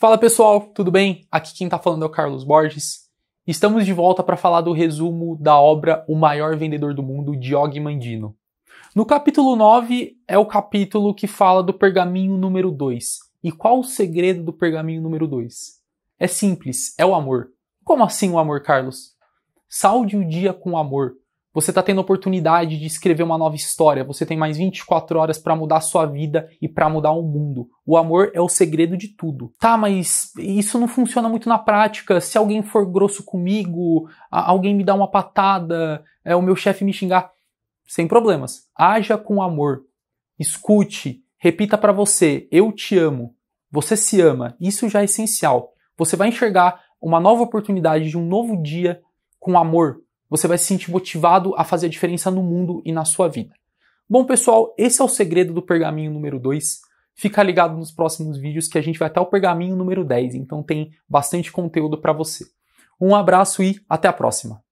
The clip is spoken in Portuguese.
Fala pessoal, tudo bem? Aqui quem está falando é o Carlos Borges. Estamos de volta para falar do resumo da obra O Maior Vendedor do Mundo, de Og Mandino. No capítulo 9 é o capítulo que fala do pergaminho número 2. E qual o segredo do pergaminho número 2? É simples, é o amor. Como assim o amor, Carlos? Salde o dia com amor, você está tendo a oportunidade de escrever uma nova história. Você tem mais 24 horas para mudar a sua vida e para mudar o mundo. O amor é o segredo de tudo. Tá, mas isso não funciona muito na prática. Se alguém for grosso comigo, alguém me dá uma patada, é, o meu chefe me xingar, sem problemas. Haja com amor. Escute, repita para você: eu te amo. Você se ama. Isso já é essencial. Você vai enxergar uma nova oportunidade de um novo dia com amor, você vai se sentir motivado a fazer a diferença no mundo e na sua vida. Bom, pessoal, esse é o segredo do pergaminho número 2. Fica ligado nos próximos vídeos que a gente vai até o pergaminho número 10, então tem bastante conteúdo para você. Um abraço e até a próxima!